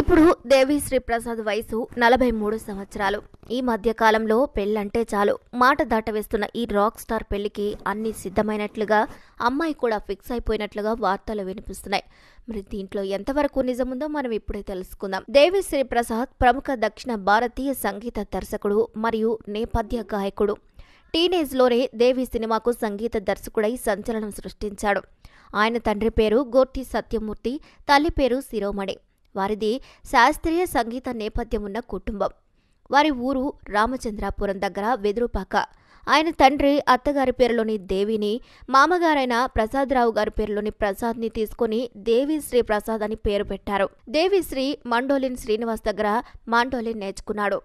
ఇప్పుడు దేవిశ్రీ ప్రసాద్ వయసు నలభై మూడు సంవత్సరాలు ఈ మధ్యకాలంలో పెళ్ళంటే చాలు మాట దాటవేస్తున్న ఈ రాక్ స్టార్ పెళ్లికి అన్ని సిద్ధమైనట్లుగా అమ్మాయి కూడా ఫిక్స్ అయిపోయినట్లుగా వార్తలు వినిపిస్తున్నాయి మరి దీంట్లో ఎంతవరకు నిజముందో మనం ఇప్పుడే తెలుసుకుందాం దేవిశ్రీ ప్రసాద్ ప్రముఖ దక్షిణ భారతీయ సంగీత దర్శకుడు మరియు నేపథ్య గాయకుడు టీనేజ్లోనే దేవి సినిమాకు సంగీత దర్శకుడై సంచలనం సృష్టించాడు ఆయన తండ్రి పేరు గోర్తి సత్యమూర్తి తల్లి పేరు శిరోమణి వారిది శాస్త్రీయ సంగీత నేపథ్యం ఉన్న కుటుంబం వారి ఊరు రామచంద్రాపురం దగ్గర వెదురుపాక ఆయన తండ్రి అత్తగారి పేరులోని దేవిని మామగారైన ప్రసాదరావు గారి పేరులోని ప్రసాద్ని తీసుకుని దేవిశ్రీ ప్రసాద్ అని పేరు పెట్టారు దేవిశ్రీ మండోలిన్ శ్రీనివాస్ దగ్గర మాండోలిన్ నేర్చుకున్నాడు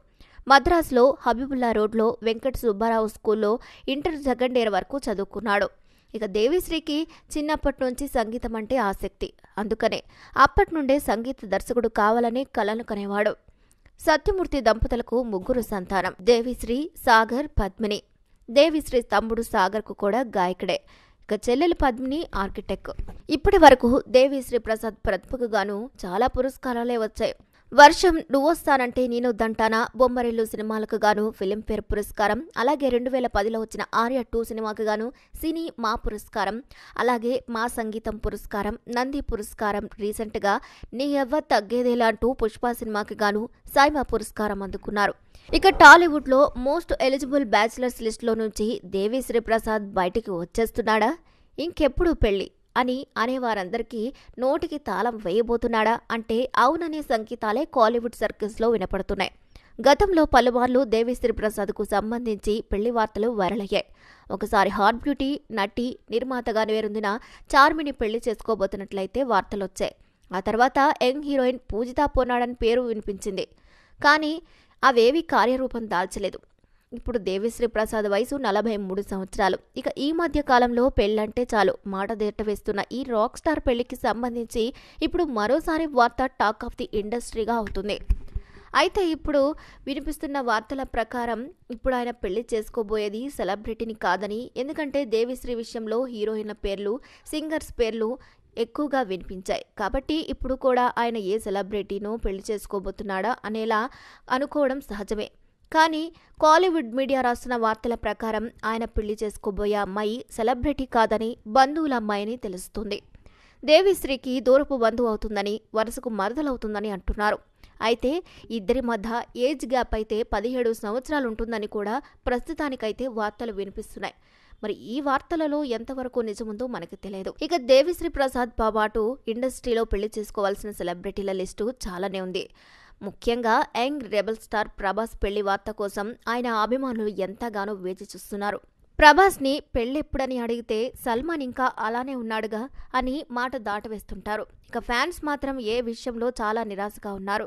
మద్రాసులో హబీబుల్లా రోడ్లో వెంకట సుబ్బారావు స్కూల్లో ఇంటర్ సెకండ్ ఇయర్ వరకు చదువుకున్నాడు ఇక దేవిశ్రీకి చిన్నప్పటి నుంచి సంగీతం అంటే ఆసక్తి అందుకనే అప్పటి నుండే సంగీత దర్శకుడు కావాలని కలలు కనేవాడు సత్యమూర్తి దంపతులకు ముగ్గురు సంతానం దేవిశ్రీ సాగర్ పద్మిని దేవిశ్రీ తమ్ముడు సాగర్కు కూడా గాయకుడే ఇక చెల్లెలు పద్మిని ఆర్కిటెక్ట్ ఇప్పటి వరకు దేవిశ్రీ ప్రసాద్ ప్రతిభకు గాను చాలా పురస్కారాలే వచ్చాయి వర్షం వస్తానంటే నేను దంటానా బొమ్మరెల్లు సినిమాలకు గాను ఫిలింఫేర్ పురస్కారం అలాగే రెండు వేల పదిలో వచ్చిన ఆర్య టూ సినిమాకు గాను సినీ మా పురస్కారం అలాగే మా సంగీతం పురస్కారం నంది పురస్కారం రీసెంట్గా నీ ఎవ్వ తగ్గేదేలా అంటూ పుష్ప సినిమాకి గాను సాయిమా పురస్కారం అందుకున్నారు ఇక టాలీవుడ్లో మోస్ట్ ఎలిజిబుల్ బ్యాచిలర్స్ లిస్టులో నుంచి దేవి శ్రీప్రసాద్ బయటికి వచ్చేస్తున్నాడా ఇంకెప్పుడు పెళ్ళి అని అనేవారందరికీ నోటికి తాళం వేయబోతున్నాడా అంటే అవుననే సంకేతాలే కాలీవుడ్ సర్కిల్స్లో వినపడుతున్నాయి గతంలో పలుమార్లు దేవిశ్రీ ప్రసాద్కు సంబంధించి పెళ్లి వార్తలు వైరల్ అయ్యాయి ఒకసారి హాట్ బ్యూటీ నటి నిర్మాతగా వేరొందిన చార్మిని పెళ్లి చేసుకోబోతున్నట్లయితే వార్తలొచ్చాయి ఆ తర్వాత యంగ్ హీరోయిన్ పూజితా పోనాడని పేరు వినిపించింది కానీ అవేవి కార్యరూపం దాల్చలేదు ఇప్పుడు దేవిశ్రీ ప్రసాద్ వయసు నలభై మూడు సంవత్సరాలు ఇక ఈ మధ్య కాలంలో పెళ్ళంటే చాలు మాట దేట వేస్తున్న ఈ రాక్ స్టార్ పెళ్లికి సంబంధించి ఇప్పుడు మరోసారి వార్త టాక్ ఆఫ్ ది ఇండస్ట్రీగా అవుతుంది అయితే ఇప్పుడు వినిపిస్తున్న వార్తల ప్రకారం ఇప్పుడు ఆయన పెళ్లి చేసుకోబోయేది సెలబ్రిటీని కాదని ఎందుకంటే దేవిశ్రీ విషయంలో హీరోయిన్ల పేర్లు సింగర్స్ పేర్లు ఎక్కువగా వినిపించాయి కాబట్టి ఇప్పుడు కూడా ఆయన ఏ సెలబ్రిటీనో పెళ్లి చేసుకోబోతున్నాడా అనేలా అనుకోవడం సహజమే కానీ కాలీవుడ్ మీడియా రాసిన వార్తల ప్రకారం ఆయన పెళ్లి చేసుకోబోయే అమ్మాయి సెలబ్రిటీ కాదని బంధువుల అమ్మాయిని తెలుస్తుంది దేవిశ్రీకి దూరపు బంధువు అవుతుందని వరుసకు మరదలవుతుందని అంటున్నారు అయితే ఇద్దరి మధ్య ఏజ్ గ్యాప్ అయితే పదిహేడు సంవత్సరాలు ఉంటుందని కూడా ప్రస్తుతానికైతే వార్తలు వినిపిస్తున్నాయి మరి ఈ వార్తలలో ఎంతవరకు నిజముందో మనకు తెలియదు ఇక దేవిశ్రీ ప్రసాద్ బాబాటు ఇండస్ట్రీలో పెళ్లి చేసుకోవాల్సిన సెలబ్రిటీల లిస్టు చాలానే ఉంది ముఖ్యంగా యంగ్ రెబల్ స్టార్ ప్రభాస్ పెళ్లి వార్త కోసం ఆయన అభిమానులు ఎంతగానో వేచి చూస్తున్నారు ప్రభాస్ని పెళ్ళెప్పుడని అడిగితే సల్మాన్ ఇంకా అలానే ఉన్నాడుగా అని మాట దాటవేస్తుంటారు ఇక ఫ్యాన్స్ మాత్రం ఏ విషయంలో చాలా నిరాశగా ఉన్నారు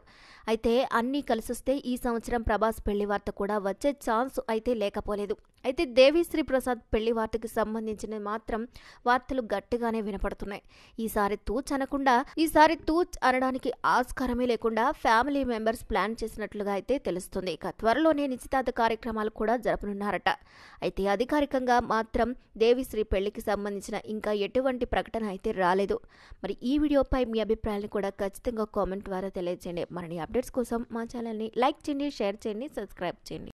అయితే అన్నీ కలిసొస్తే ఈ సంవత్సరం ప్రభాస్ పెళ్లి వార్త కూడా వచ్చే ఛాన్స్ అయితే లేకపోలేదు అయితే దేవిశ్రీ ప్రసాద్ పెళ్లి వార్తకి సంబంధించిన మాత్రం వార్తలు గట్టిగానే వినపడుతున్నాయి ఈసారి తూచ్ అనకుండా ఈసారి తూచ్ అనడానికి ఆస్కారమే లేకుండా ఫ్యామిలీ మెంబర్స్ ప్లాన్ చేసినట్లుగా అయితే తెలుస్తుంది ఇక త్వరలోనే నిశ్చితార్థ కార్యక్రమాలు కూడా జరపనున్నారట అయితే అధికారి అధికారికంగా మాత్రం దేవిశ్రీ పెళ్లికి సంబంధించిన ఇంకా ఎటువంటి ప్రకటన అయితే రాలేదు మరి ఈ వీడియోపై మీ అభిప్రాయాన్ని కూడా ఖచ్చితంగా కామెంట్ ద్వారా తెలియజేయండి మరిన్ని అప్డేట్స్ కోసం మా ఛానల్ని లైక్ చేయండి షేర్ చేయండి సబ్స్క్రైబ్ చేయండి